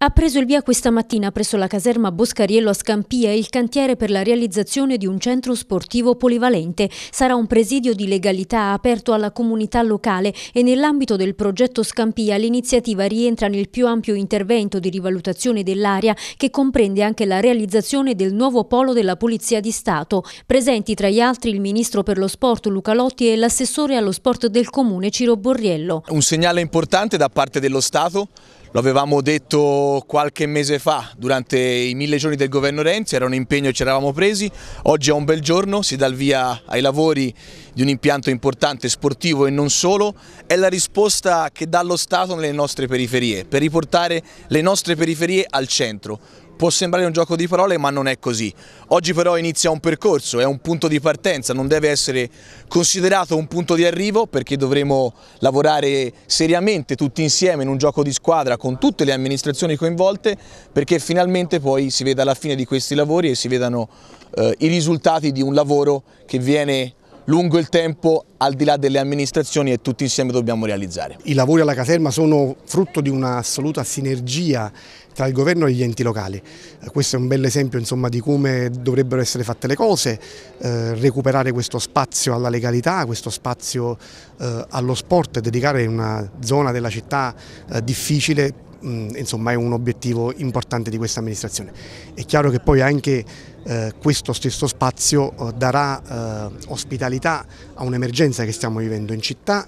Ha preso il via questa mattina presso la caserma Boscariello a Scampia il cantiere per la realizzazione di un centro sportivo polivalente. Sarà un presidio di legalità aperto alla comunità locale e nell'ambito del progetto Scampia l'iniziativa rientra nel più ampio intervento di rivalutazione dell'area che comprende anche la realizzazione del nuovo polo della Polizia di Stato. Presenti tra gli altri il ministro per lo sport Luca Lotti e l'assessore allo sport del comune Ciro Borriello. Un segnale importante da parte dello Stato lo avevamo detto qualche mese fa, durante i mille giorni del governo Renzi, era un impegno e ci eravamo presi, oggi è un bel giorno, si dà il via ai lavori di un impianto importante, sportivo e non solo, è la risposta che dà lo Stato nelle nostre periferie, per riportare le nostre periferie al centro. Può sembrare un gioco di parole ma non è così. Oggi però inizia un percorso, è un punto di partenza, non deve essere considerato un punto di arrivo perché dovremo lavorare seriamente tutti insieme in un gioco di squadra con tutte le amministrazioni coinvolte perché finalmente poi si veda la fine di questi lavori e si vedano eh, i risultati di un lavoro che viene lungo il tempo, al di là delle amministrazioni e tutti insieme dobbiamo realizzare. I lavori alla caserma sono frutto di un'assoluta sinergia tra il governo e gli enti locali. Eh, questo è un bel esempio insomma, di come dovrebbero essere fatte le cose, eh, recuperare questo spazio alla legalità, questo spazio eh, allo sport, dedicare una zona della città eh, difficile Mm, insomma, è un obiettivo importante di questa amministrazione. È chiaro che poi anche eh, questo stesso spazio eh, darà eh, ospitalità a un'emergenza che stiamo vivendo in città,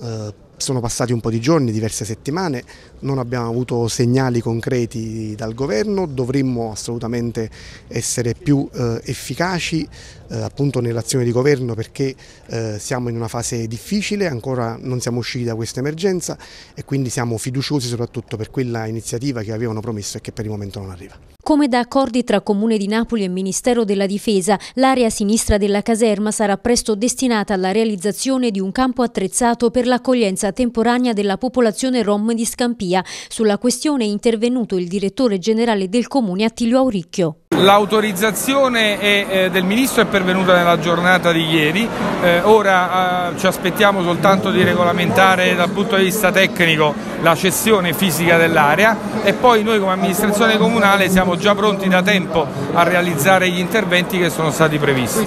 eh, sono passati un po' di giorni, diverse settimane, non abbiamo avuto segnali concreti dal governo, dovremmo assolutamente essere più eh, efficaci eh, appunto nell'azione di governo perché eh, siamo in una fase difficile, ancora non siamo usciti da questa emergenza e quindi siamo fiduciosi soprattutto per quella iniziativa che avevano promesso e che per il momento non arriva. Come da accordi tra Comune di Napoli e Ministero della Difesa, l'area sinistra della caserma sarà presto destinata alla realizzazione di un campo attrezzato per l'accoglienza temporanea della popolazione rom di Scampia. Sulla questione è intervenuto il direttore generale del Comune Attilio Auricchio. L'autorizzazione è, eh, del Ministro è pervenuta nella giornata di ieri, eh, ora eh, ci aspettiamo soltanto di regolamentare dal punto di vista tecnico la cessione fisica dell'area e poi noi come amministrazione comunale siamo già pronti da tempo a realizzare gli interventi che sono stati previsti.